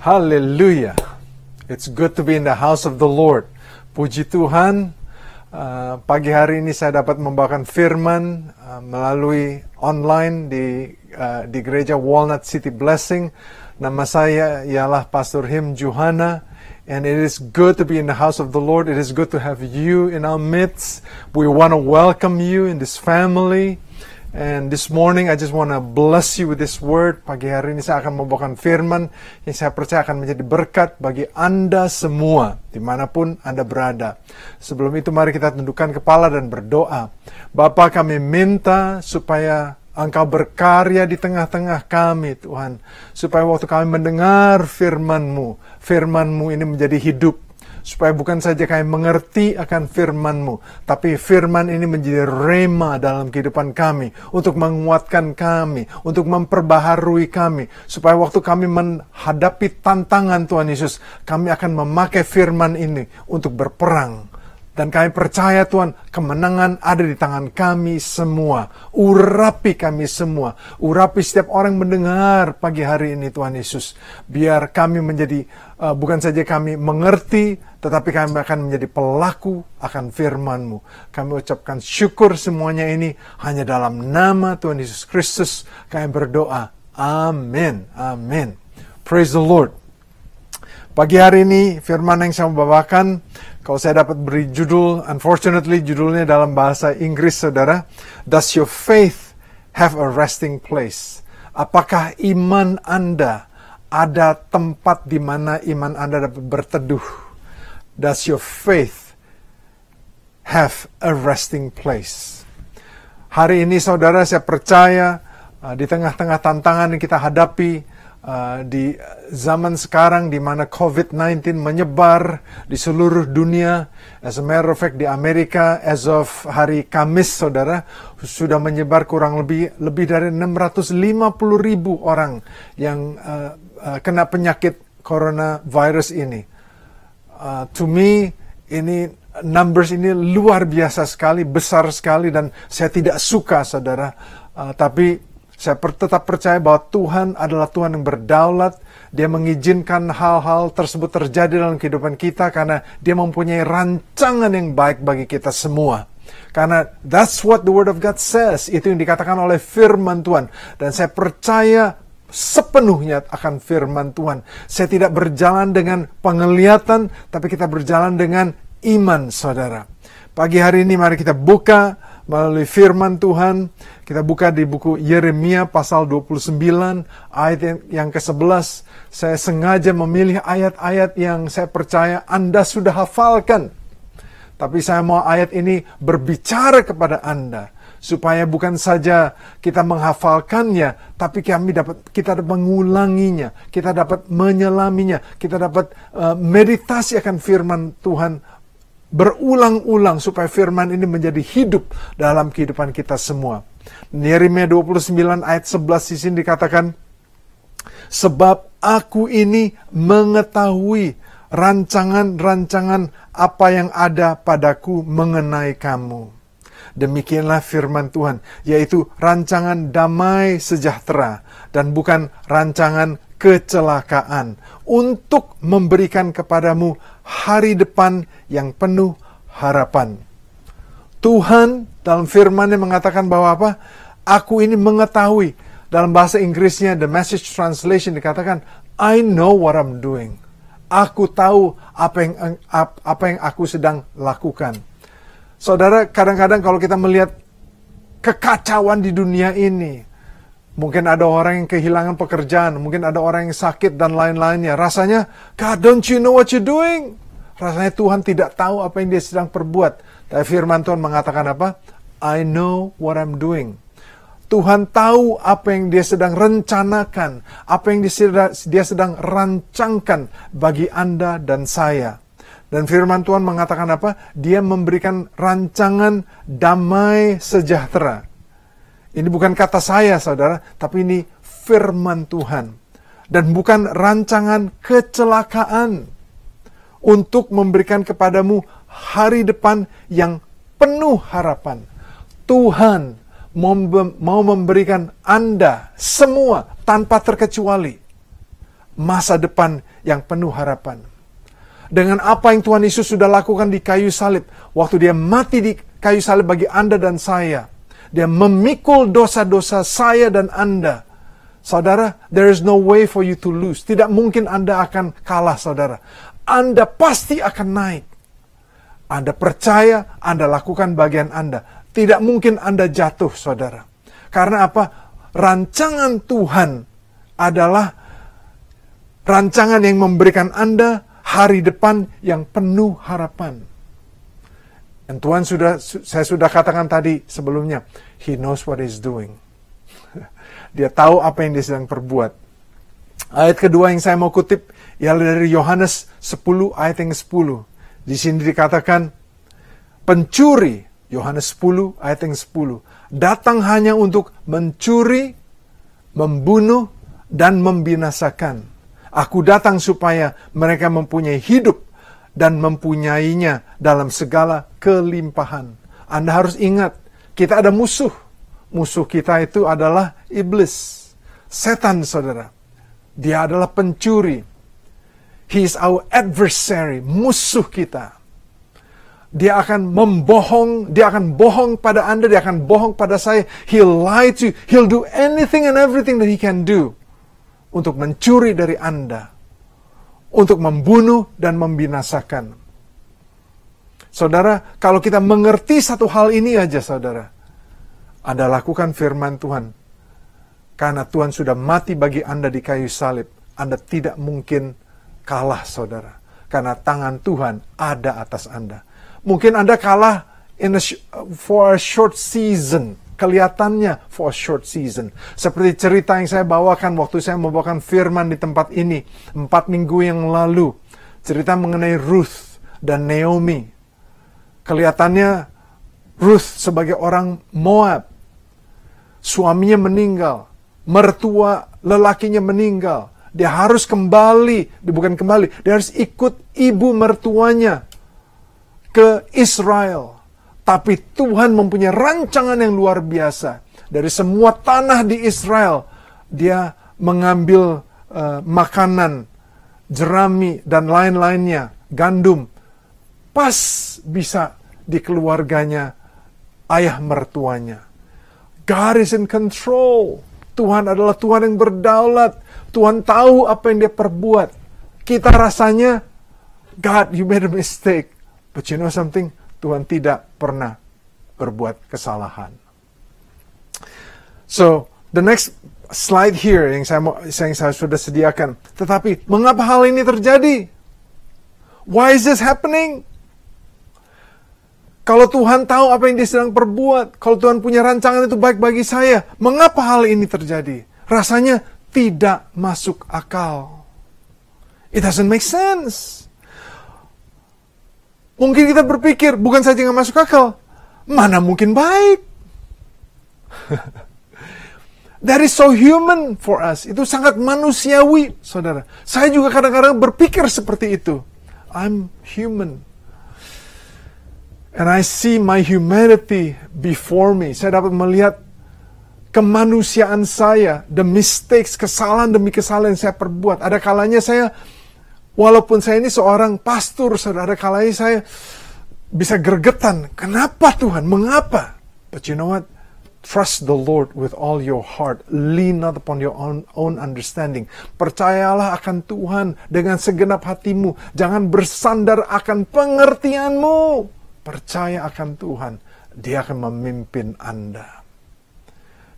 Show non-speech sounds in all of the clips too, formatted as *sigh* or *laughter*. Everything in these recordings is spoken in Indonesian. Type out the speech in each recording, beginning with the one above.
Hallelujah. It's good to be in the house of the Lord. Puji Tuhan, uh, pagi hari ini saya dapat membawakan firman uh, melalui online di uh, di gereja Walnut City Blessing. Nama saya ialah Pastor Him Johanna, And it is good to be in the house of the Lord. It is good to have you in our midst. We want to welcome you in this family. And this morning I just want to bless you with this word. Pagi hari ini saya akan membawakan firman yang saya percaya akan menjadi berkat bagi Anda semua dimanapun Anda berada. Sebelum itu mari kita tundukkan kepala dan berdoa. Bapa kami minta supaya Engkau berkarya di tengah-tengah kami, Tuhan. Supaya waktu kami mendengar firman-Mu, firman-Mu ini menjadi hidup, supaya bukan saja kami mengerti akan firman-Mu, tapi firman ini menjadi rema dalam kehidupan kami, untuk menguatkan kami, untuk memperbaharui kami, supaya waktu kami menghadapi tantangan Tuhan Yesus, kami akan memakai firman ini untuk berperang dan kami percaya Tuhan, kemenangan ada di tangan kami semua. Urapi kami semua. Urapi setiap orang mendengar pagi hari ini Tuhan Yesus. Biar kami menjadi, uh, bukan saja kami mengerti, tetapi kami akan menjadi pelaku akan firman-Mu. Kami ucapkan syukur semuanya ini hanya dalam nama Tuhan Yesus Kristus. Kami berdoa. Amin. Amin. Praise the Lord. Pagi hari ini firman yang saya membawakan kalau saya dapat beri judul, unfortunately judulnya dalam bahasa Inggris saudara, Does your faith have a resting place? Apakah iman Anda ada tempat di mana iman Anda dapat berteduh? Does your faith have a resting place? Hari ini saudara saya percaya uh, di tengah-tengah tantangan yang kita hadapi, Uh, di zaman sekarang di mana COVID-19 menyebar di seluruh dunia, as a matter of fact di Amerika as of hari Kamis saudara sudah menyebar kurang lebih lebih dari 650 ribu orang yang uh, uh, kena penyakit coronavirus ini. Uh, to me ini numbers ini luar biasa sekali, besar sekali dan saya tidak suka saudara. Uh, tapi saya tetap percaya bahwa Tuhan adalah Tuhan yang berdaulat. Dia mengizinkan hal-hal tersebut terjadi dalam kehidupan kita karena dia mempunyai rancangan yang baik bagi kita semua. Karena that's what the word of God says. Itu yang dikatakan oleh firman Tuhan. Dan saya percaya sepenuhnya akan firman Tuhan. Saya tidak berjalan dengan penglihatan, tapi kita berjalan dengan iman, saudara. Pagi hari ini mari kita buka melalui firman Tuhan. Kita buka di buku Yeremia pasal 29 ayat yang ke-11. Saya sengaja memilih ayat-ayat yang saya percaya Anda sudah hafalkan. Tapi saya mau ayat ini berbicara kepada Anda supaya bukan saja kita menghafalkannya, tapi kami dapat kita dapat mengulanginya, kita dapat menyelaminya, kita dapat uh, meditasi akan firman Tuhan berulang-ulang supaya firman ini menjadi hidup dalam kehidupan kita semua. Yeremia 29 ayat 11 di sini dikatakan, Sebab aku ini mengetahui rancangan-rancangan apa yang ada padaku mengenai kamu. Demikianlah firman Tuhan, yaitu rancangan damai sejahtera dan bukan rancangan kecelakaan untuk memberikan kepadamu hari depan yang penuh harapan. Tuhan dalam firman-Nya mengatakan bahwa apa? Aku ini mengetahui. Dalam bahasa Inggrisnya, The Message Translation dikatakan, I know what I'm doing. Aku tahu apa yang apa yang aku sedang lakukan. Saudara, kadang-kadang kalau kita melihat kekacauan di dunia ini, Mungkin ada orang yang kehilangan pekerjaan, mungkin ada orang yang sakit dan lain-lainnya. Rasanya, God, don't you know what you're doing? Rasanya Tuhan tidak tahu apa yang dia sedang perbuat. Tapi firman Tuhan mengatakan apa? I know what I'm doing. Tuhan tahu apa yang dia sedang rencanakan, apa yang dia sedang rancangkan bagi Anda dan saya. Dan firman Tuhan mengatakan apa? Dia memberikan rancangan damai sejahtera ini bukan kata saya, saudara, tapi ini firman Tuhan. Dan bukan rancangan kecelakaan untuk memberikan kepadamu hari depan yang penuh harapan. Tuhan mau memberikan Anda semua tanpa terkecuali masa depan yang penuh harapan. Dengan apa yang Tuhan Yesus sudah lakukan di kayu salib, waktu dia mati di kayu salib bagi Anda dan saya, dia memikul dosa-dosa saya dan Anda. Saudara, there is no way for you to lose. Tidak mungkin Anda akan kalah, saudara. Anda pasti akan naik. Anda percaya, Anda lakukan bagian Anda. Tidak mungkin Anda jatuh, saudara. Karena apa? Rancangan Tuhan adalah rancangan yang memberikan Anda hari depan yang penuh harapan. Dan Tuhan sudah, saya sudah katakan tadi sebelumnya, He knows what He's doing. *laughs* Dia tahu apa yang dia sedang perbuat. Ayat kedua yang saya mau kutip ialah dari Yohanes 10 ayat yang 10. Di sini dikatakan, pencuri, Yohanes 10 ayat yang 10, datang hanya untuk mencuri, membunuh, dan membinasakan. Aku datang supaya mereka mempunyai hidup dan mempunyainya dalam segala kelimpahan. Anda harus ingat, kita ada musuh. Musuh kita itu adalah iblis, setan saudara. Dia adalah pencuri. He is our adversary, musuh kita. Dia akan membohong, dia akan bohong pada Anda, dia akan bohong pada saya. He'll lie to you, he'll do anything and everything that he can do untuk mencuri dari Anda untuk membunuh dan membinasakan. Saudara, kalau kita mengerti satu hal ini aja, saudara, Anda lakukan firman Tuhan. Karena Tuhan sudah mati bagi Anda di kayu salib, Anda tidak mungkin kalah, saudara. Karena tangan Tuhan ada atas Anda. Mungkin Anda kalah in a, for a short season, kelihatannya for a short season. Seperti cerita yang saya bawakan waktu saya membawakan firman di tempat ini, empat minggu yang lalu. Cerita mengenai Ruth dan Naomi. Kelihatannya Ruth sebagai orang Moab. Suaminya meninggal. Mertua lelakinya meninggal. Dia harus kembali, bukan kembali, dia harus ikut ibu mertuanya ke Israel tapi Tuhan mempunyai rancangan yang luar biasa. Dari semua tanah di Israel, dia mengambil uh, makanan, jerami, dan lain-lainnya, gandum. Pas bisa di keluarganya, ayah mertuanya. God is in control. Tuhan adalah Tuhan yang berdaulat. Tuhan tahu apa yang dia perbuat. Kita rasanya, God, you made a mistake. But you know something? Tuhan tidak pernah berbuat kesalahan. So, the next slide here yang saya mau, yang saya sudah sediakan. Tetapi mengapa hal ini terjadi? Why is this happening? Kalau Tuhan tahu apa yang dia sedang perbuat, kalau Tuhan punya rancangan itu baik bagi saya, mengapa hal ini terjadi? Rasanya tidak masuk akal. It doesn't make sense. Mungkin kita berpikir, bukan saja nggak masuk akal, mana mungkin baik? *laughs* That is so human for us. Itu sangat manusiawi, saudara. Saya juga kadang-kadang berpikir seperti itu. I'm human. And I see my humanity before me. Saya dapat melihat kemanusiaan saya, the mistakes, kesalahan demi kesalahan yang saya perbuat. Ada kalanya saya Walaupun saya ini seorang pastor, saudara kalai saya bisa gergetan. Kenapa Tuhan? Mengapa? But you know what? Trust the Lord with all your heart. Lean not upon your own, own understanding. Percayalah akan Tuhan dengan segenap hatimu. Jangan bersandar akan pengertianmu. Percaya akan Tuhan. Dia akan memimpin Anda.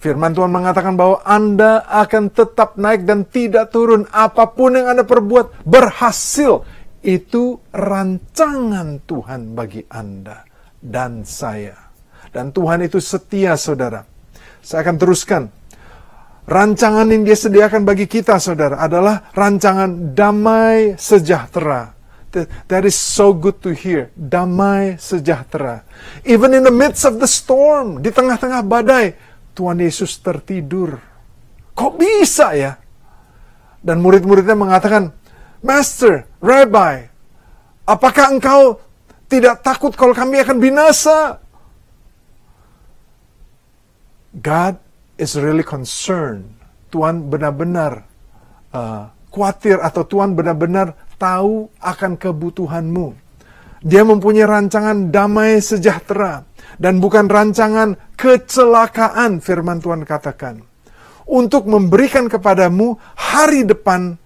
Firman Tuhan mengatakan bahwa Anda akan tetap naik dan tidak turun. Apapun yang Anda perbuat berhasil. Itu rancangan Tuhan bagi Anda dan saya. Dan Tuhan itu setia, saudara. Saya akan teruskan. Rancangan yang dia sediakan bagi kita, saudara, adalah rancangan damai sejahtera. That is so good to hear. Damai sejahtera. Even in the midst of the storm, di tengah-tengah badai, Tuhan Yesus tertidur. Kok bisa ya? Dan murid-muridnya mengatakan, Master, Rabbi, apakah engkau tidak takut kalau kami akan binasa? God is really concerned. Tuhan benar-benar uh, khawatir atau Tuhan benar-benar tahu akan kebutuhanmu. Dia mempunyai rancangan damai sejahtera dan bukan rancangan kecelakaan firman Tuhan katakan. Untuk memberikan kepadamu hari depan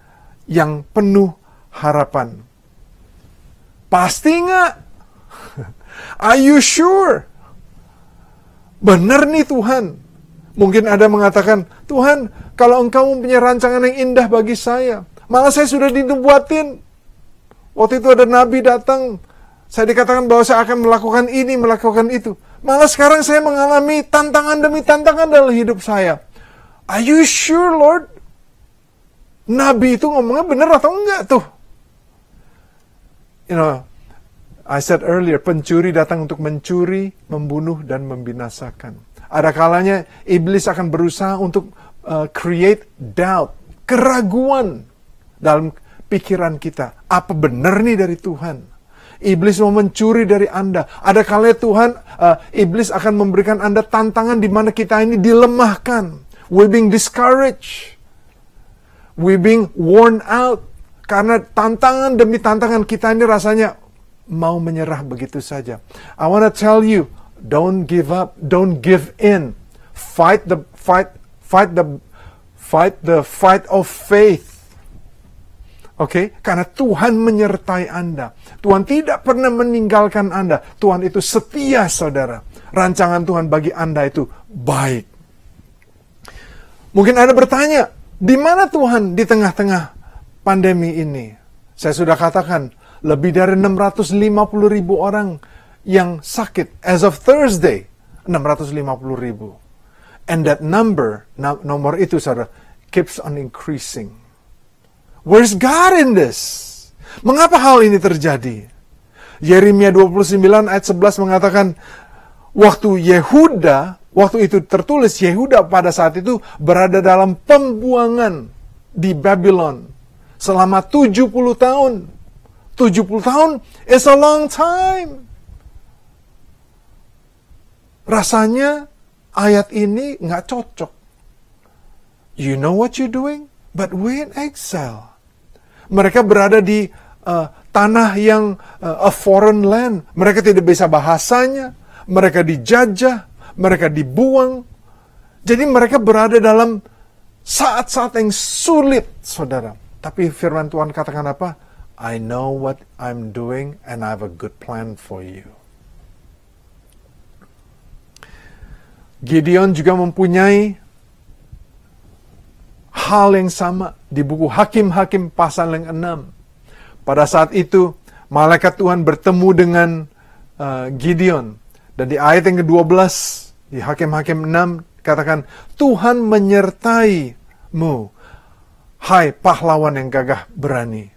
yang penuh harapan. Pasti nggak? *laughs* Are you sure? Benar nih Tuhan. Mungkin ada mengatakan, Tuhan, kalau engkau mempunyai rancangan yang indah bagi saya, malah saya sudah dinubuatin. Waktu itu ada nabi datang, saya dikatakan bahwa saya akan melakukan ini, melakukan itu. Malah sekarang saya mengalami tantangan demi tantangan dalam hidup saya. Are you sure, Lord? Nabi itu ngomongnya benar atau enggak tuh? You know, I said earlier, pencuri datang untuk mencuri, membunuh, dan membinasakan. Ada kalanya iblis akan berusaha untuk uh, create doubt, keraguan dalam pikiran kita. Apa benar nih dari Tuhan? Iblis mau mencuri dari Anda. Ada kalanya Tuhan, uh, Iblis akan memberikan Anda tantangan di mana kita ini dilemahkan. We being discouraged. We being worn out. Karena tantangan demi tantangan kita ini rasanya mau menyerah begitu saja. I want to tell you, don't give up, don't give in. Fight the fight, fight the fight the fight of faith. Oke, okay? karena Tuhan menyertai Anda. Tuhan tidak pernah meninggalkan Anda. Tuhan itu setia, saudara. Rancangan Tuhan bagi Anda itu baik. Mungkin Anda bertanya, di mana Tuhan di tengah-tengah pandemi ini? Saya sudah katakan, lebih dari 650 ribu orang yang sakit. As of Thursday, 650 ribu. And that number, nomor itu, saudara, keeps on increasing Where's God in this? Mengapa hal ini terjadi? Yeremia 29 ayat 11 mengatakan, waktu Yehuda, waktu itu tertulis Yehuda pada saat itu berada dalam pembuangan di Babylon selama 70 tahun. 70 tahun is a long time. Rasanya ayat ini nggak cocok. You know what you're doing, but we're in exile. Mereka berada di uh, tanah yang uh, a foreign land. Mereka tidak bisa bahasanya. Mereka dijajah. Mereka dibuang. Jadi mereka berada dalam saat-saat yang sulit, saudara. Tapi firman Tuhan katakan apa? I know what I'm doing and I have a good plan for you. Gideon juga mempunyai hal yang sama di buku Hakim-Hakim pasal yang 6. Pada saat itu, malaikat Tuhan bertemu dengan uh, Gideon. Dan di ayat yang ke-12, di Hakim-Hakim 6, katakan, Tuhan menyertaimu, hai pahlawan yang gagah berani.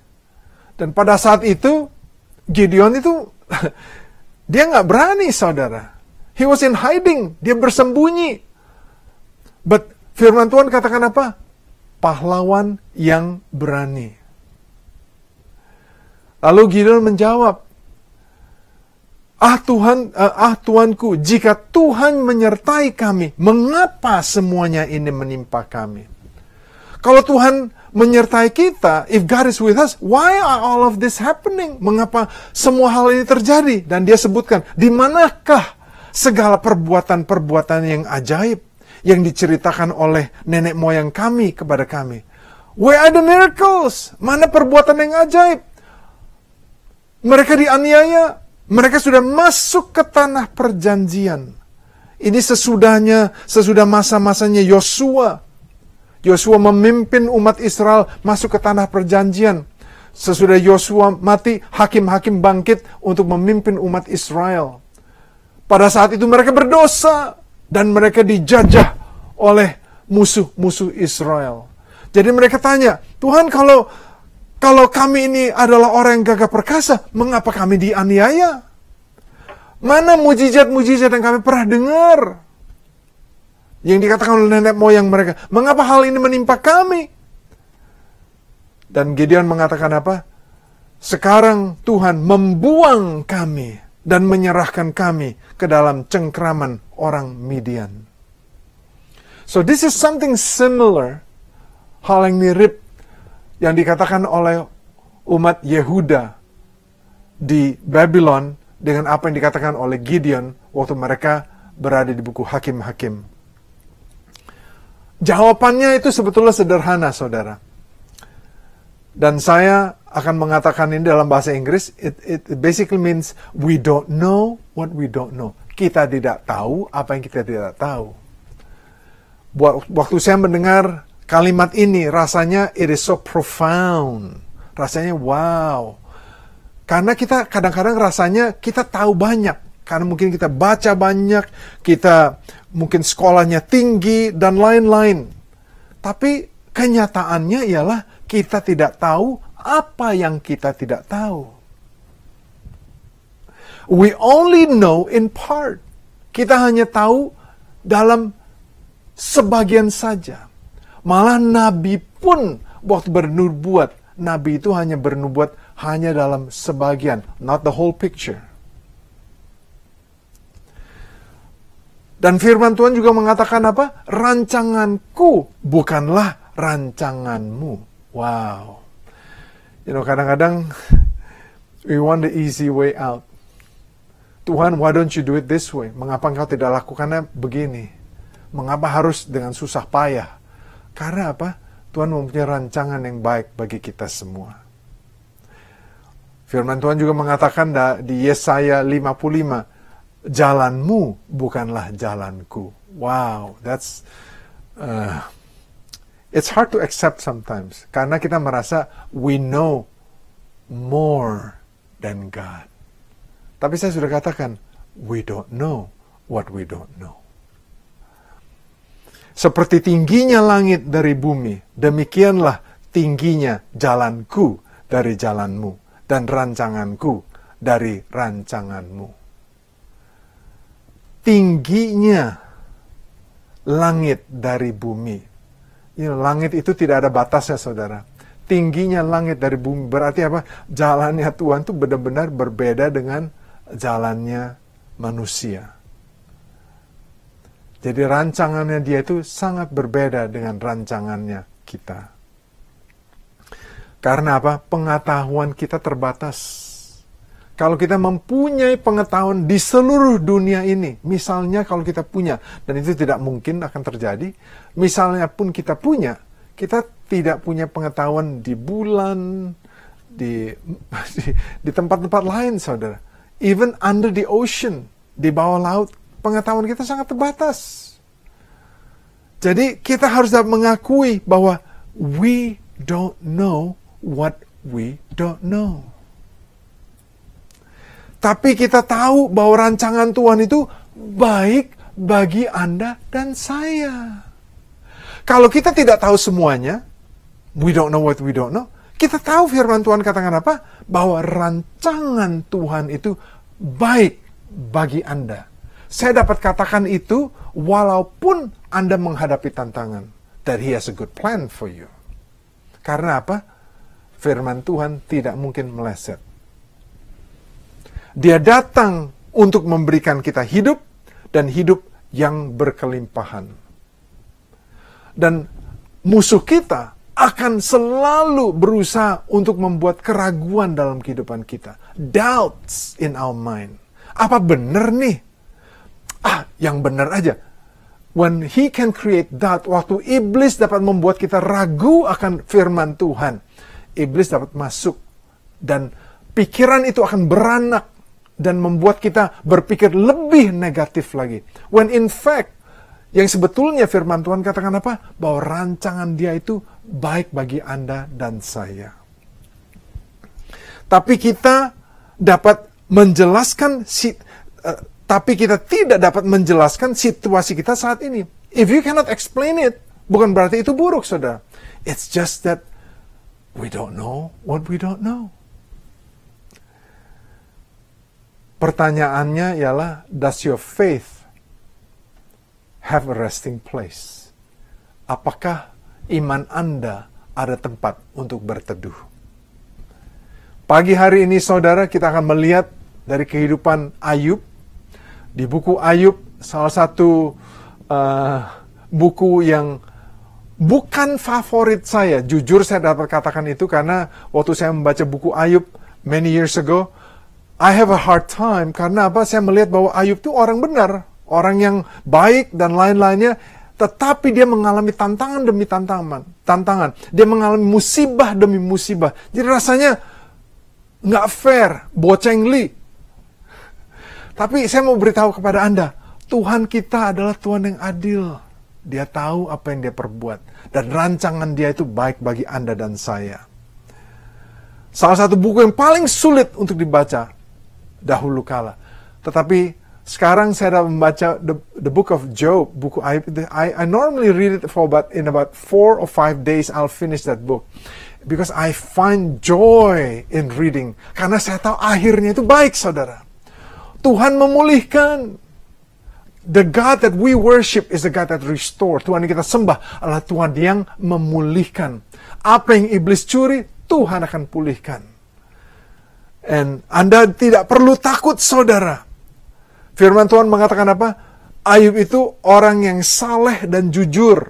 Dan pada saat itu, Gideon itu, *laughs* dia nggak berani, saudara. He was in hiding, dia bersembunyi. But firman Tuhan katakan apa? pahlawan yang berani. Lalu Gideon menjawab, Ah Tuhan, eh, ah Tuanku, jika Tuhan menyertai kami, mengapa semuanya ini menimpa kami? Kalau Tuhan menyertai kita, if God is with us, why are all of this happening? Mengapa semua hal ini terjadi? Dan dia sebutkan, di manakah segala perbuatan-perbuatan yang ajaib? yang diceritakan oleh nenek moyang kami kepada kami. Where are the miracles? Mana perbuatan yang ajaib? Mereka dianiaya, mereka sudah masuk ke tanah perjanjian. Ini sesudahnya, sesudah masa-masanya Yosua. Yosua memimpin umat Israel masuk ke tanah perjanjian. Sesudah Yosua mati, hakim-hakim bangkit untuk memimpin umat Israel. Pada saat itu mereka berdosa, dan mereka dijajah oleh musuh-musuh Israel. Jadi mereka tanya, Tuhan kalau kalau kami ini adalah orang yang gagah perkasa, mengapa kami dianiaya? Mana mujizat-mujizat yang kami pernah dengar? Yang dikatakan oleh nenek moyang mereka, mengapa hal ini menimpa kami? Dan Gideon mengatakan apa? Sekarang Tuhan membuang kami dan menyerahkan kami ke dalam cengkraman orang Midian. So this is something similar, hal yang mirip yang dikatakan oleh umat Yehuda di Babylon dengan apa yang dikatakan oleh Gideon waktu mereka berada di buku Hakim-Hakim. Jawabannya itu sebetulnya sederhana, saudara. Dan saya akan mengatakan ini dalam bahasa Inggris, it, it basically means we don't know what we don't know. Kita tidak tahu apa yang kita tidak tahu. Buat Waktu saya mendengar kalimat ini, rasanya it is so profound. Rasanya wow. Karena kita kadang-kadang rasanya kita tahu banyak. Karena mungkin kita baca banyak, kita mungkin sekolahnya tinggi, dan lain-lain. Tapi kenyataannya ialah kita tidak tahu apa yang kita tidak tahu. We only know in part. Kita hanya tahu dalam sebagian saja. Malah nabi pun waktu bernubuat, nabi itu hanya bernubuat hanya dalam sebagian, not the whole picture. Dan firman Tuhan juga mengatakan apa? Rancanganku bukanlah rancanganmu. Wow you know kadang-kadang we want the easy way out. Tuhan, why don't you do it this way? Mengapa engkau tidak lakukannya begini? Mengapa harus dengan susah payah? Karena apa? Tuhan mempunyai rancangan yang baik bagi kita semua. Firman Tuhan juga mengatakan di Yesaya 55, jalanmu bukanlah jalanku. Wow, that's uh, it's hard to accept sometimes karena kita merasa we know more than God. Tapi saya sudah katakan, we don't know what we don't know. Seperti tingginya langit dari bumi, demikianlah tingginya jalanku dari jalanmu dan rancanganku dari rancanganmu. Tingginya langit dari bumi Ya, langit itu tidak ada batasnya, saudara. Tingginya langit dari bumi berarti apa? Jalannya Tuhan itu benar-benar berbeda dengan jalannya manusia. Jadi rancangannya dia itu sangat berbeda dengan rancangannya kita. Karena apa? Pengetahuan kita terbatas kalau kita mempunyai pengetahuan di seluruh dunia ini, misalnya kalau kita punya, dan itu tidak mungkin akan terjadi, misalnya pun kita punya, kita tidak punya pengetahuan di bulan, di *laughs* di tempat-tempat lain, saudara. Even under the ocean, di bawah laut, pengetahuan kita sangat terbatas. Jadi kita harus mengakui bahwa we don't know what we don't know. Tapi kita tahu bahwa rancangan Tuhan itu baik bagi Anda dan saya. Kalau kita tidak tahu semuanya, we don't know what we don't know, kita tahu firman Tuhan katakan apa? Bahwa rancangan Tuhan itu baik bagi Anda. Saya dapat katakan itu walaupun Anda menghadapi tantangan. That He has a good plan for you. Karena apa? Firman Tuhan tidak mungkin meleset dia datang untuk memberikan kita hidup dan hidup yang berkelimpahan. Dan musuh kita akan selalu berusaha untuk membuat keraguan dalam kehidupan kita. Doubts in our mind. Apa benar nih? Ah, yang benar aja. When he can create doubt, waktu iblis dapat membuat kita ragu akan firman Tuhan. Iblis dapat masuk dan pikiran itu akan beranak dan membuat kita berpikir lebih negatif lagi. When in fact, yang sebetulnya firman Tuhan katakan apa? Bahwa rancangan dia itu baik bagi Anda dan saya. Tapi kita dapat menjelaskan si, uh, tapi kita tidak dapat menjelaskan situasi kita saat ini. If you cannot explain it, bukan berarti itu buruk, saudara. It's just that we don't know what we don't know. Pertanyaannya ialah, does your faith have a resting place? Apakah iman Anda ada tempat untuk berteduh? Pagi hari ini saudara kita akan melihat dari kehidupan Ayub. Di buku Ayub, salah satu uh, buku yang bukan favorit saya. Jujur saya dapat katakan itu karena waktu saya membaca buku Ayub many years ago, I have a hard time karena apa? Saya melihat bahwa Ayub itu orang benar, orang yang baik dan lain-lainnya, tetapi dia mengalami tantangan demi tantangan, tantangan. Dia mengalami musibah demi musibah. Jadi rasanya nggak fair, boceng li. Tapi saya mau beritahu kepada Anda, Tuhan kita adalah Tuhan yang adil. Dia tahu apa yang dia perbuat. Dan rancangan dia itu baik bagi Anda dan saya. Salah satu buku yang paling sulit untuk dibaca dahulu kala. Tetapi sekarang saya dapat membaca the, the book of Job, buku I, the, I, I normally read it for about in about four or five days I'll finish that book. Because I find joy in reading. Karena saya tahu akhirnya itu baik, saudara. Tuhan memulihkan. The God that we worship is the God that restore. Tuhan yang kita sembah adalah Tuhan yang memulihkan. Apa yang iblis curi, Tuhan akan pulihkan. And Anda tidak perlu takut, saudara. Firman Tuhan mengatakan apa? Ayub itu orang yang saleh dan jujur.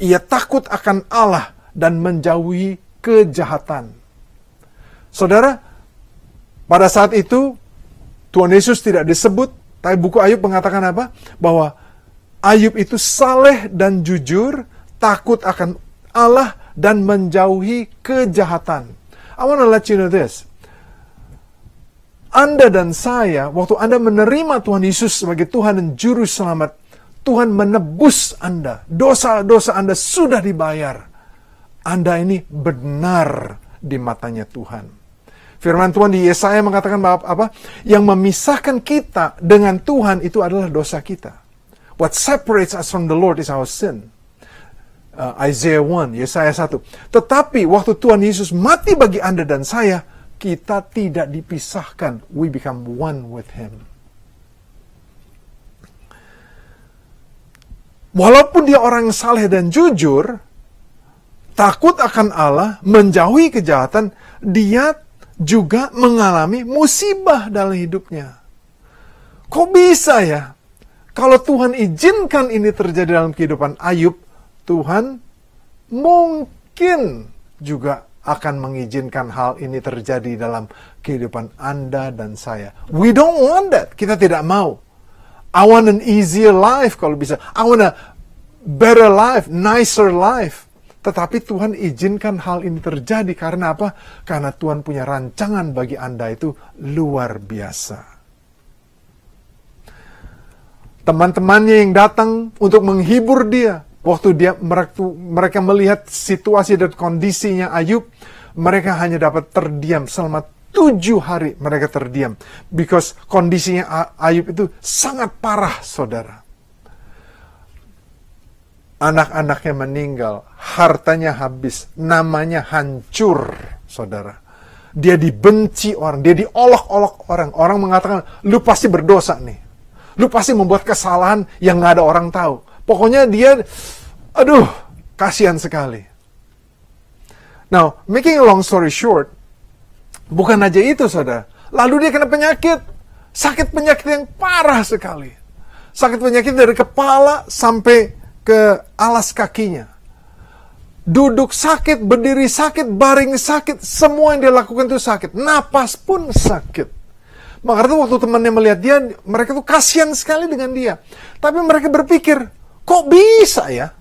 Ia takut akan Allah dan menjauhi kejahatan. Saudara, pada saat itu Tuhan Yesus tidak disebut, tapi buku Ayub mengatakan apa? Bahwa Ayub itu saleh dan jujur, takut akan Allah dan menjauhi kejahatan. I want to let you know this. Anda dan saya, waktu Anda menerima Tuhan Yesus sebagai Tuhan dan Juru Selamat, Tuhan menebus Anda. Dosa-dosa Anda sudah dibayar. Anda ini benar di matanya Tuhan. Firman Tuhan di Yesaya mengatakan bahwa apa? Yang memisahkan kita dengan Tuhan itu adalah dosa kita. What separates us from the Lord is our sin uh, Isaiah 1, Yesaya 1. Tetapi waktu Tuhan Yesus mati bagi Anda dan saya, kita tidak dipisahkan. We become one with Him. Walaupun dia orang yang saleh dan jujur, takut akan Allah, menjauhi kejahatan, dia juga mengalami musibah dalam hidupnya. Kok bisa ya? Kalau Tuhan izinkan ini terjadi dalam kehidupan Ayub, Tuhan mungkin juga akan mengizinkan hal ini terjadi dalam kehidupan Anda dan saya. We don't want that. Kita tidak mau. I want an easier life kalau bisa. I want a better life, nicer life. Tetapi Tuhan izinkan hal ini terjadi karena apa? Karena Tuhan punya rancangan bagi Anda itu luar biasa. Teman-temannya yang datang untuk menghibur dia, Waktu dia mereka melihat situasi dan kondisinya Ayub, mereka hanya dapat terdiam selama tujuh hari mereka terdiam. Because kondisinya Ayub itu sangat parah, saudara. Anak-anaknya meninggal, hartanya habis, namanya hancur, saudara. Dia dibenci orang, dia diolok-olok orang. Orang mengatakan, lu pasti berdosa nih. Lu pasti membuat kesalahan yang gak ada orang tahu Pokoknya dia, aduh, kasihan sekali. Now, making a long story short, bukan aja itu, saudara. Lalu dia kena penyakit, sakit penyakit yang parah sekali. Sakit penyakit dari kepala sampai ke alas kakinya. Duduk sakit, berdiri sakit, baring sakit, semua yang dia lakukan itu sakit. Napas pun sakit. Maka itu waktu temannya melihat dia, mereka tuh kasihan sekali dengan dia. Tapi mereka berpikir, Kok bisa ya?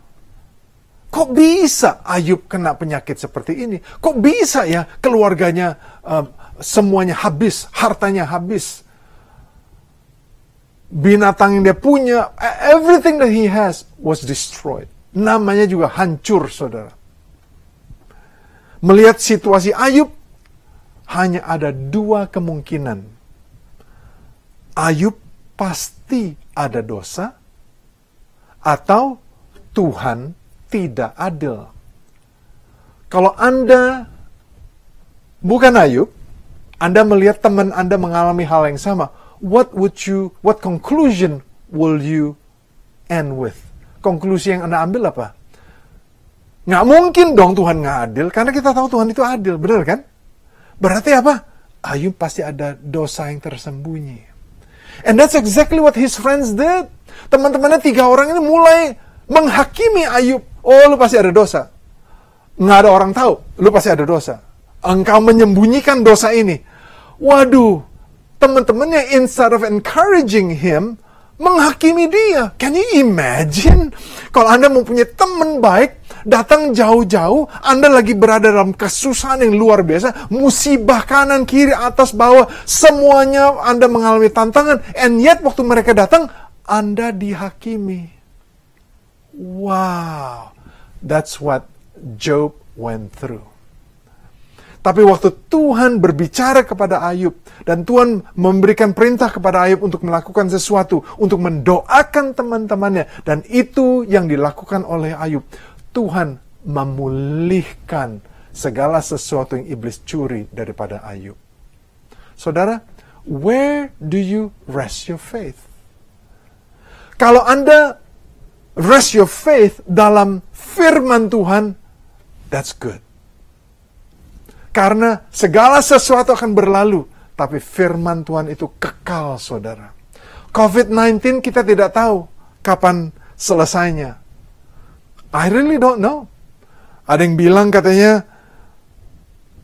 Kok bisa Ayub kena penyakit seperti ini? Kok bisa ya keluarganya uh, semuanya habis, hartanya habis, binatang yang dia punya, e- everything that he has was destroyed. Namanya juga hancur, saudara. Melihat situasi Ayub, hanya ada dua kemungkinan. Ayub pasti ada dosa, atau Tuhan tidak adil. Kalau Anda bukan Ayub, Anda melihat teman Anda mengalami hal yang sama, what would you, what conclusion will you end with? Konklusi yang Anda ambil apa? Nggak mungkin dong Tuhan nggak adil, karena kita tahu Tuhan itu adil, benar kan? Berarti apa? Ayub pasti ada dosa yang tersembunyi. And that's exactly what his friends did. Teman-temannya tiga orang ini mulai menghakimi Ayub. Oh, lu pasti ada dosa. Nggak ada orang tahu, lu pasti ada dosa. Engkau menyembunyikan dosa ini. Waduh, teman-temannya instead of encouraging him, menghakimi dia. Can you imagine? Kalau Anda mempunyai teman baik, datang jauh-jauh, Anda lagi berada dalam kesusahan yang luar biasa, musibah kanan, kiri, atas, bawah, semuanya Anda mengalami tantangan, and yet waktu mereka datang, Anda dihakimi. Wow, that's what Job went through. Tapi waktu Tuhan berbicara kepada Ayub dan Tuhan memberikan perintah kepada Ayub untuk melakukan sesuatu, untuk mendoakan teman-temannya dan itu yang dilakukan oleh Ayub. Tuhan memulihkan segala sesuatu yang iblis curi daripada Ayub. Saudara, where do you rest your faith? Kalau Anda rest your faith dalam firman Tuhan, that's good. Karena segala sesuatu akan berlalu, tapi firman Tuhan itu kekal, saudara. COVID-19 kita tidak tahu kapan selesainya. I really don't know. Ada yang bilang katanya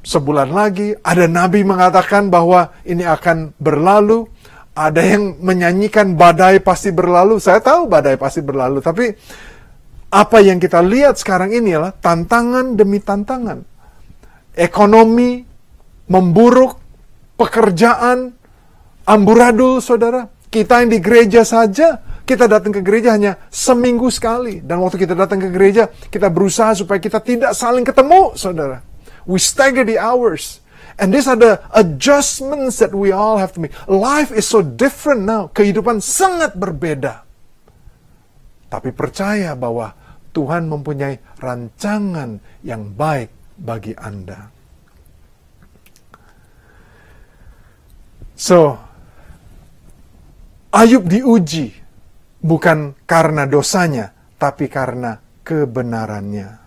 sebulan lagi, ada nabi mengatakan bahwa ini akan berlalu, ada yang menyanyikan badai pasti berlalu. Saya tahu badai pasti berlalu, tapi apa yang kita lihat sekarang ini adalah tantangan demi tantangan. Ekonomi memburuk, pekerjaan amburadul, saudara. Kita yang di gereja saja kita datang ke gereja hanya seminggu sekali. Dan waktu kita datang ke gereja, kita berusaha supaya kita tidak saling ketemu, saudara. We stagger the hours. And these are the adjustments that we all have to make. Life is so different now. Kehidupan sangat berbeda. Tapi percaya bahwa Tuhan mempunyai rancangan yang baik bagi Anda. So, Ayub diuji bukan karena dosanya, tapi karena kebenarannya.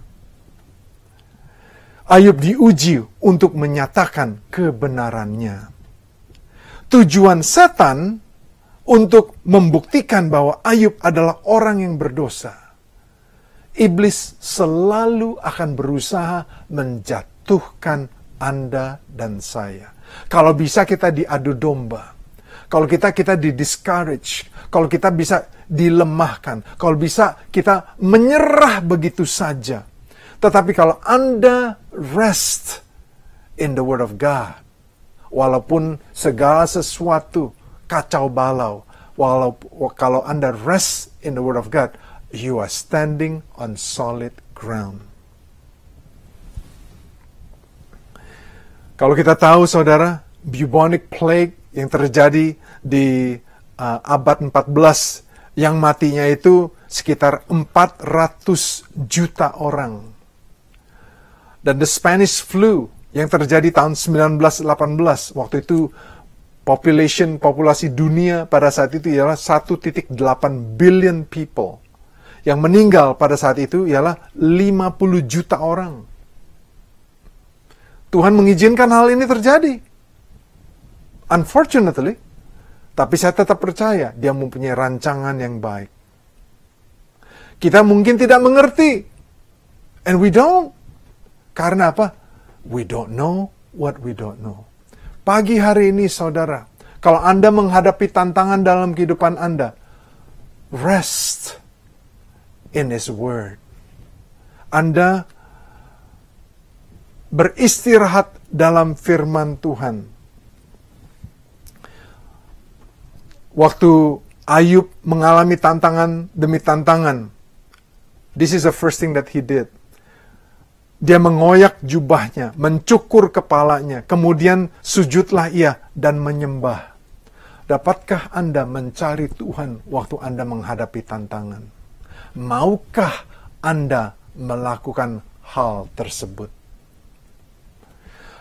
Ayub diuji untuk menyatakan kebenarannya. Tujuan setan untuk membuktikan bahwa Ayub adalah orang yang berdosa. Iblis selalu akan berusaha menjatuhkan Anda dan saya. Kalau bisa kita diadu domba. Kalau kita kita di discourage, kalau kita bisa dilemahkan. Kalau bisa kita menyerah begitu saja. Tetapi kalau Anda rest in the Word of God, walaupun segala sesuatu kacau balau, walau kalau Anda rest in the Word of God, you are standing on solid ground. Kalau kita tahu saudara, bubonic plague yang terjadi di uh, abad 14 yang matinya itu sekitar 400 juta orang. Dan the Spanish flu yang terjadi tahun 1918 waktu itu population populasi dunia pada saat itu ialah 1.8 billion people. Yang meninggal pada saat itu ialah 50 juta orang. Tuhan mengizinkan hal ini terjadi. Unfortunately, tapi saya tetap percaya dia mempunyai rancangan yang baik. Kita mungkin tidak mengerti. And we don't. Karena apa? We don't know what we don't know. Pagi hari ini saudara, kalau Anda menghadapi tantangan dalam kehidupan Anda, rest in His Word. Anda beristirahat dalam firman Tuhan waktu Ayub mengalami tantangan demi tantangan, this is the first thing that he did. Dia mengoyak jubahnya, mencukur kepalanya, kemudian sujudlah ia dan menyembah. Dapatkah Anda mencari Tuhan waktu Anda menghadapi tantangan? Maukah Anda melakukan hal tersebut?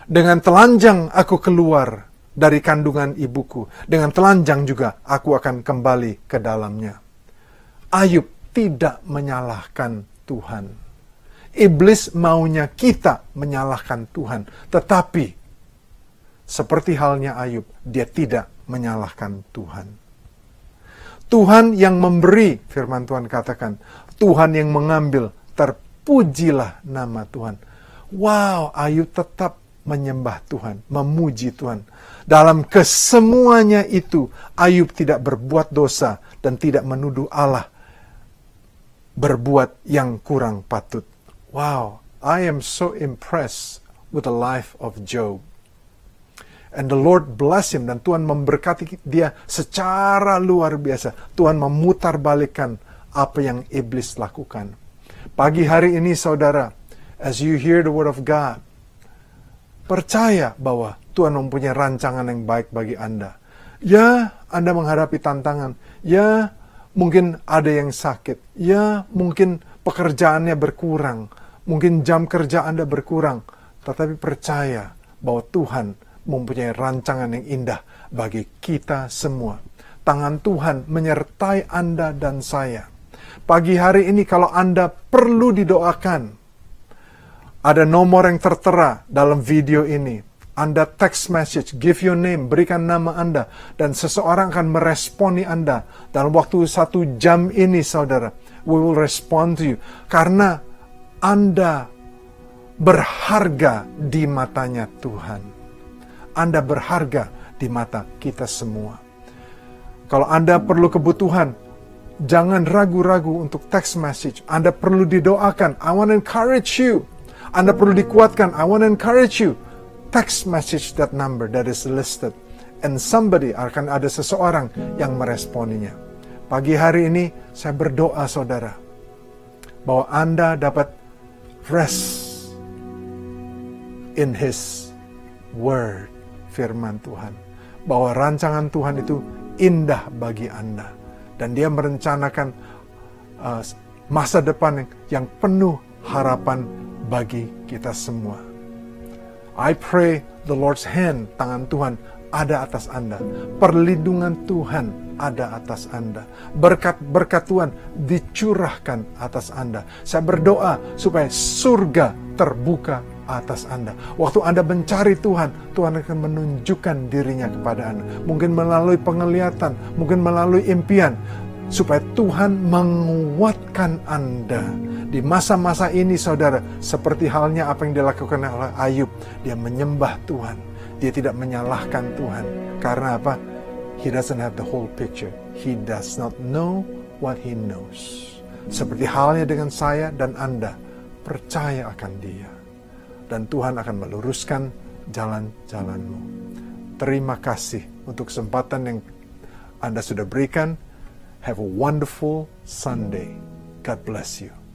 Dengan telanjang aku keluar dari kandungan ibuku. Dengan telanjang juga aku akan kembali ke dalamnya. Ayub tidak menyalahkan Tuhan. Iblis maunya kita menyalahkan Tuhan, tetapi seperti halnya Ayub, dia tidak menyalahkan Tuhan. Tuhan yang memberi, firman Tuhan katakan, Tuhan yang mengambil, terpujilah nama Tuhan. Wow, Ayub tetap menyembah Tuhan, memuji Tuhan. Dalam kesemuanya itu, Ayub tidak berbuat dosa dan tidak menuduh Allah berbuat yang kurang patut. Wow, I am so impressed with the life of Job. And the Lord bless him dan Tuhan memberkati dia secara luar biasa. Tuhan memutarbalikkan apa yang iblis lakukan. Pagi hari ini saudara, as you hear the word of God, Percaya bahwa Tuhan mempunyai rancangan yang baik bagi Anda. Ya, Anda menghadapi tantangan. Ya, mungkin ada yang sakit. Ya, mungkin pekerjaannya berkurang. Mungkin jam kerja Anda berkurang. Tetapi percaya bahwa Tuhan mempunyai rancangan yang indah bagi kita semua. Tangan Tuhan menyertai Anda dan saya. Pagi hari ini kalau Anda perlu didoakan, ada nomor yang tertera dalam video ini. Anda text message, give your name, berikan nama Anda, dan seseorang akan meresponi Anda. Dalam waktu satu jam ini, saudara, we will respond to you. Karena Anda berharga di matanya Tuhan. Anda berharga di mata kita semua. Kalau Anda perlu kebutuhan, jangan ragu-ragu untuk text message. Anda perlu didoakan. I want to encourage you anda perlu dikuatkan. I want to encourage you. Text message that number that is listed. And somebody akan ada seseorang yang meresponinya. Pagi hari ini saya berdoa saudara. Bahwa Anda dapat rest in His Word. Firman Tuhan. Bahwa rancangan Tuhan itu indah bagi Anda. Dan dia merencanakan uh, masa depan yang penuh harapan bagi kita semua. I pray the Lord's hand, tangan Tuhan, ada atas Anda. Perlindungan Tuhan ada atas Anda. Berkat-berkat Tuhan dicurahkan atas Anda. Saya berdoa supaya surga terbuka atas Anda. Waktu Anda mencari Tuhan, Tuhan akan menunjukkan dirinya kepada Anda. Mungkin melalui penglihatan, mungkin melalui impian. Supaya Tuhan menguatkan Anda di masa-masa ini saudara, seperti halnya apa yang dilakukan oleh Ayub, dia menyembah Tuhan. Dia tidak menyalahkan Tuhan. Karena apa? He doesn't have the whole picture. He does not know what he knows. Seperti halnya dengan saya dan Anda, percaya akan dia. Dan Tuhan akan meluruskan jalan-jalanmu. Terima kasih untuk kesempatan yang Anda sudah berikan. Have a wonderful Sunday. God bless you.